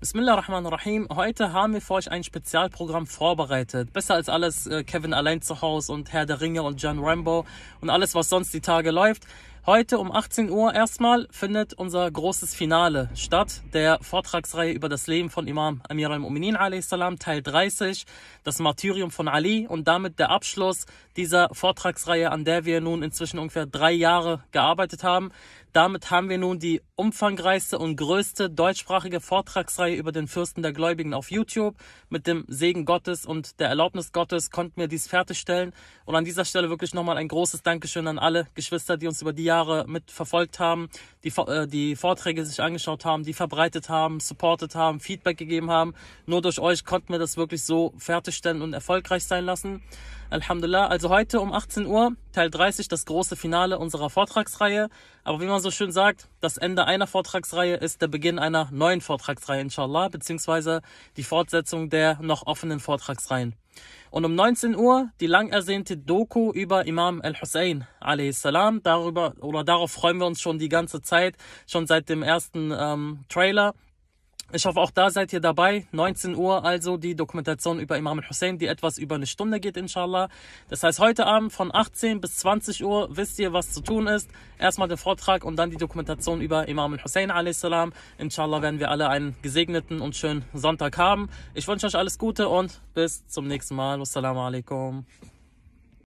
Bismillah ar Rahman ar Rahim. Heute haben wir für euch ein Spezialprogramm vorbereitet. Besser als alles äh, Kevin allein zu Hause und Herr der Ringe und John Rambo und alles, was sonst die Tage läuft. Heute um 18 Uhr erstmal findet unser großes Finale statt, der Vortragsreihe über das Leben von Imam Amir al-Mu'minin a.s. Teil 30, das Martyrium von Ali und damit der Abschluss dieser Vortragsreihe, an der wir nun inzwischen ungefähr drei Jahre gearbeitet haben. Damit haben wir nun die umfangreichste und größte deutschsprachige Vortragsreihe über den Fürsten der Gläubigen auf YouTube. Mit dem Segen Gottes und der Erlaubnis Gottes konnten wir dies fertigstellen. Und an dieser Stelle wirklich nochmal ein großes Dankeschön an alle Geschwister, die uns über die Jahre mitverfolgt haben, die, äh, die Vorträge sich angeschaut haben, die verbreitet haben, supportet haben, Feedback gegeben haben. Nur durch euch konnten wir das wirklich so fertigstellen und erfolgreich sein lassen. Alhamdulillah, also heute um 18 Uhr, Teil 30, das große Finale unserer Vortragsreihe. Aber wie man so schön sagt, das Ende einer Vortragsreihe ist der Beginn einer neuen Vortragsreihe, inshallah, beziehungsweise die Fortsetzung der noch offenen Vortragsreihen. Und um 19 Uhr die lang ersehnte Doku über Imam al-Hussein salam. Darüber oder darauf freuen wir uns schon die ganze Zeit, schon seit dem ersten ähm, Trailer. Ich hoffe, auch da seid ihr dabei. 19 Uhr also die Dokumentation über Imam Hussein, die etwas über eine Stunde geht, inshallah. Das heißt, heute Abend von 18 bis 20 Uhr wisst ihr, was zu tun ist. Erstmal den Vortrag und dann die Dokumentation über Imam Hussein a.s. Inshallah werden wir alle einen gesegneten und schönen Sonntag haben. Ich wünsche euch alles Gute und bis zum nächsten Mal. Wassalamu alaikum.